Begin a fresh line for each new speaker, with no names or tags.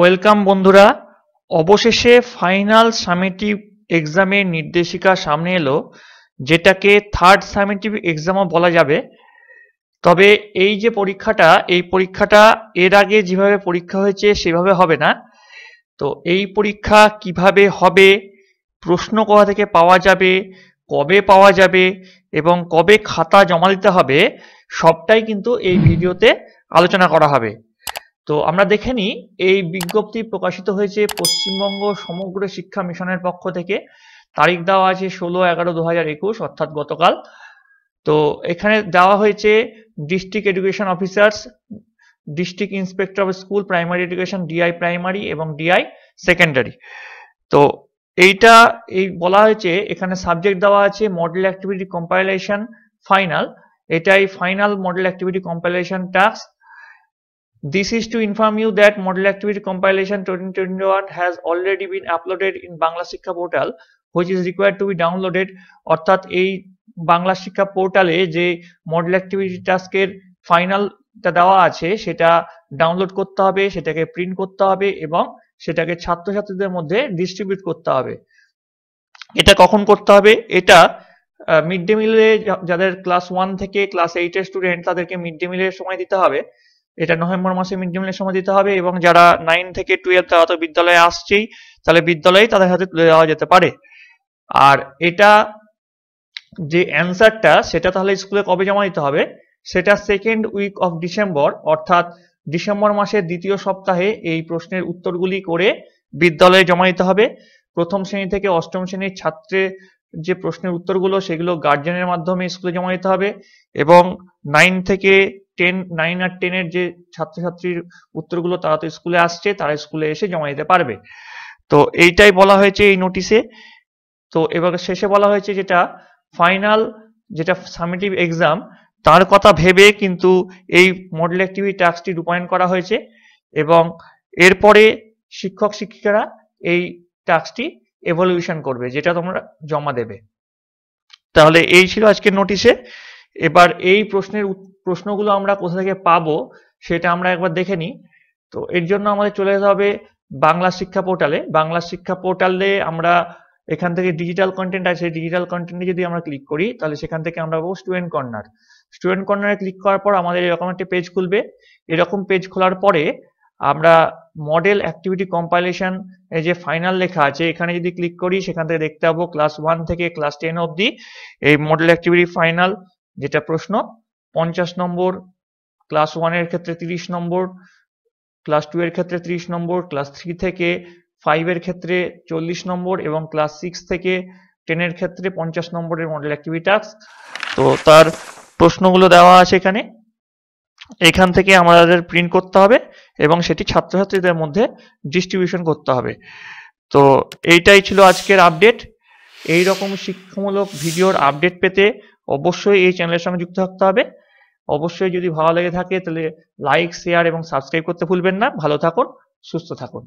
welcome বন্ধুরা অবশেষে final summative এক্সামের নির্দেশিকা সামনে এলো যেটাকে থার্ড সামেটিভ এক্সামও বলা যাবে তবে এই যে পরীক্ষাটা এই পরীক্ষাটা এর আগে যেভাবে পরীক্ষা হয়েছে সেভাবে হবে না তো এই পরীক্ষা কিভাবে হবে প্রশ্ন কোথা থেকে পাওয়া যাবে কবে পাওয়া যাবে এবং কবে খাতা জমা দিতে হবে সবটাই কিন্তু এই ভিডিওতে আলোচনা করা হবে তো আমরা দেখে নিই এই বিজ্ঞপ্তি প্রকাশিত হয়েছে পশ্চিমবঙ্গ সমগ্র শিক্ষা মিশনের পক্ষ থেকে তারিখ দেওয়া আছে ষোলো এগারো দু হাজার একুশ অর্থাৎ গতকাল তো এখানে দেওয়া হয়েছে district education officers district inspector of school primary education DI primary এবং ডিআই সেকেন্ডারি তো এইটা এই বলা হয়েছে এখানে সাবজেক্ট দেওয়া আছে মডেল অ্যাক্টিভিটি কম্পাইলেশন ফাইনাল এটাই final model activity compilation task This is to inform you that Model Activity Compilation 2021 has already been uploaded in Bangla Shiksha portal which is required to be downloaded অর্থাৎ এই বাংলা শিক্ষা পোর্টালে যে model activity টাস্কের ফাইনালটা দেওয়া আছে সেটা ডাউনলোড করতে হবে সেটাকে প্রিন্ট করতে হবে এবং সেটাকে ছাত্রছাত্রীদের মধ্যে ডিস্ট্রিবিউট করতে হবে এটা কখন করতে হবে এটা মিড ডে মিলে যাদের ক্লাস ওয়ান থেকে ক্লাস এইটের স্টুডেন্ট তাদেরকে মিড ডে মিলের সময় দিতে হবে এটা নভেম্বর মাসে মিড ডে সময় দিতে হবে এবং যারা নাইন থেকে টুয়েলভ তারা তো বিদ্যালয়ে আসছেই তাহলে বিদ্যালয়ে তাদের হাতে তুলে দেওয়া যেতে পারে আর এটা যে অ্যান্সারটা সেটা তাহলে স্কুলে কবে জমা দিতে হবে সেটা সেকেন্ড উইক অফ ডিসেম্বর অর্থাৎ ডিসেম্বর মাসের দ্বিতীয় সপ্তাহে এই প্রশ্নের উত্তরগুলি করে বিদ্যালয়ে জমা দিতে হবে প্রথম শ্রেণী থেকে অষ্টম শ্রেণীর ছাত্রের যে প্রশ্নের উত্তরগুলো সেগুলো গার্জেনের মাধ্যমে স্কুলে জমা দিতে হবে এবং নাইন থেকে টেন নাইন আর টেনের যে ছাত্রছাত্রীর উত্তরগুলো তারা তো স্কুলে আসছে তারা স্কুলে এসে জমা দিতে পারবে তো এইটাই বলা হয়েছে এই নোটিশে তো এবার শেষে বলা হয়েছে যেটা ফাইনাল যেটা সামেটিভ এক্সাম তার কথা ভেবে কিন্তু এই মডেল অ্যাক্টিভিটি টাস্কটি রূপায়ণ করা হয়েছে এবং এরপরে শিক্ষক শিক্ষিকারা এই টাস্কটি এভলিউশন করবে যেটা তোমরা জমা দেবে তাহলে এই ছিল আজকের নোটিশে এবার এই প্রশ্নের প্রশ্নগুলো আমরা কোথা থেকে পাবো সেটা আমরা একবার দেখে নিই তো এর জন্য আমাদের চলে যেতে হবে বাংলা শিক্ষা পোর্টালে বাংলা শিক্ষা পোর্টালে আমরা এখান থেকে ডিজিটাল কন্টেন্ট আছে ডিজিটাল কন্টেন্টে যদি আমরা ক্লিক করি তাহলে সেখান থেকে আমরা পাবো স্টুডেন্ট কর্নার স্টুডেন্ট কর্নারে ক্লিক করার পর আমাদের এরকম একটা পেজ খুলবে এরকম পেজ খোলার পরে আমরা মডেল অ্যাক্টিভিটি কম্পাইলেশন যে ফাইনাল লেখা আছে এখানে যদি ক্লিক করি সেখান থেকে দেখতে পাবো ক্লাস ওয়ান থেকে ক্লাস টেন অবধি এই মডেল অ্যাক্টিভিটি ফাইনাল যেটা প্রশ্ন পঞ্চাশ নম্বর ক্লাস ওয়ানের ক্ষেত্রে তিরিশ নম্বর ক্লাস টু এর ক্ষেত্রে তিরিশ নম্বর ক্লাস থ্রি থেকে ফাইভের ক্ষেত্রে চল্লিশ নম্বর এবং ক্লাস সিক্স থেকে টেনের ক্ষেত্রে পঞ্চাশ নম্বরের মডেল অ্যাক্টিভিটাস টাস্ক তো তার প্রশ্নগুলো দেওয়া আছে এখানে এখান থেকে আমাদের প্রিন্ট করতে হবে এবং সেটি ছাত্রছাত্রীদের মধ্যে ডিস্ট্রিবিউশন করতে হবে তো এইটাই ছিল আজকের আপডেট এই রকম শিক্ষামূলক ভিডিওর আপডেট পেতে অবশ্যই এই চ্যানেলের সঙ্গে যুক্ত থাকতে হবে অবশ্যই যদি ভালো লেগে থাকে তাহলে লাইক শেয়ার এবং সাবস্ক্রাইব করতে ভুলবেন না ভালো থাকুন সুস্থ থাকুন